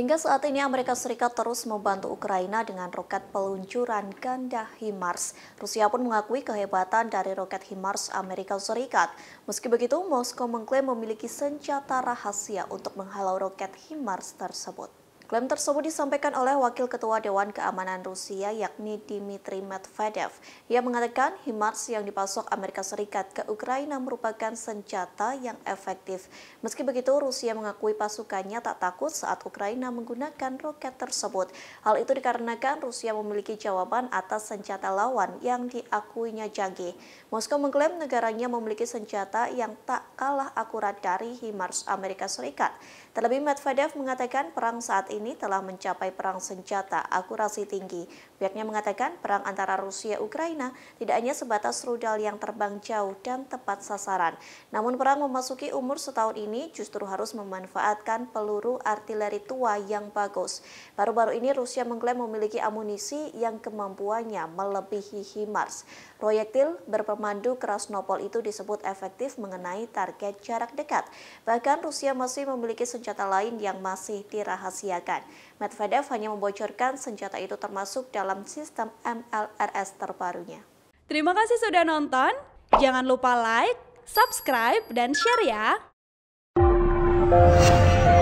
Hingga saat ini Amerika Serikat terus membantu Ukraina dengan roket peluncuran ganda HIMARS. Rusia pun mengakui kehebatan dari roket HIMARS Amerika Serikat. Meski begitu, Moskow mengklaim memiliki senjata rahasia untuk menghalau roket HIMARS tersebut. Klaim tersebut disampaikan oleh Wakil Ketua Dewan Keamanan Rusia yakni Dmitry Medvedev. Ia mengatakan HIMARS yang dipasok Amerika Serikat ke Ukraina merupakan senjata yang efektif. Meski begitu, Rusia mengakui pasukannya tak takut saat Ukraina menggunakan roket tersebut. Hal itu dikarenakan Rusia memiliki jawaban atas senjata lawan yang diakuinya canggih. Moskow mengklaim negaranya memiliki senjata yang tak kalah akurat dari HIMARS Amerika Serikat. Terlebih Medvedev mengatakan perang saat ini ini telah mencapai perang senjata akurasi tinggi. Pihaknya mengatakan perang antara Rusia Ukraina tidak hanya sebatas rudal yang terbang jauh dan tepat sasaran. Namun perang memasuki umur setahun ini justru harus memanfaatkan peluru artileri tua yang bagus. Baru-baru ini Rusia mengklaim memiliki amunisi yang kemampuannya melebihi HIMARS. Proyektil berpemandu Krasnopol itu disebut efektif mengenai target jarak dekat. Bahkan Rusia masih memiliki senjata lain yang masih dirahasiakan mengatakan Medvedev hanya membocorkan senjata itu termasuk dalam sistem MLRS terbarunya. Terima kasih sudah nonton. Jangan lupa like, subscribe, dan share ya.